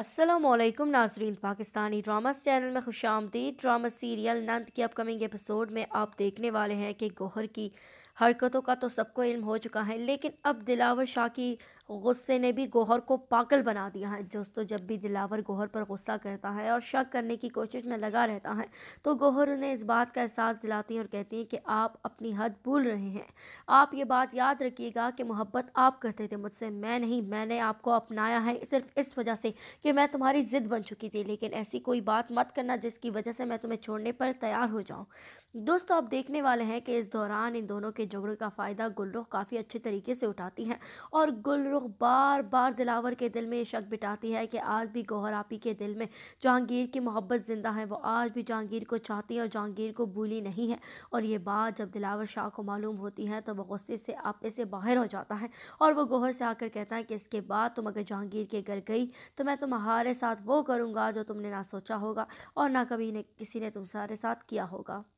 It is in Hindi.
असलम नाजरीन पाकिस्तानी ड्रामास चैनल में खुश आमदीद ड्रामा सीरियल नंद की अपकमिंग एपिसोड में आप देखने वाले हैं कि गोहर की हरकतों का तो सबको इल्म हो चुका है लेकिन अब दिलावर शाह की गुस्से ने भी गोहर को पागल बना दिया है दोस्तों जब भी दिलावर गोहर पर गुस्सा करता है और शक करने की कोशिश में लगा रहता है तो गोहर उन्हें इस बात का एहसास दिलाती है और कहती हैं कि आप अपनी हद भूल रहे हैं आप ये बात याद रखिएगा कि मोहब्बत आप करते थे मुझसे मैं नहीं मैंने आपको अपनाया है सिर्फ इस वजह से कि कि मैं तुम्हारी ज़िद बन चुकी थी लेकिन ऐसी कोई बात मत करना जिसकी वजह से मैं तुम्हें छोड़ने पर तैयार हो जाऊँ दोस्तों आप देखने वाले हैं कि इस दौरान इन दोनों के झगड़े का फ़ायदा गुलरुख काफ़ी अच्छे तरीके से उठाती हैं और गुलरुख बार बार दिलावर के दिल में शक बिठाती है कि आज भी गौहर आपी के दिल में जहांगीर की मोहब्बत ज़िंदा है वो आज भी जहांगीर को चाहती है और जहांगीर को भूली नहीं है और ये बात जब दिलावर शाह को मालूम होती है तो वह गुस्से से आपे से बाहर हो जाता है और वह गौहर से आकर कहता है कि इसके बाद तुम अगर जहांगीर के घर गई तो मैं तुम्हारे साथ वो करूँगा जो तुमने ना सोचा होगा और ना कभी किसी ने तुम्हारे साथ किया होगा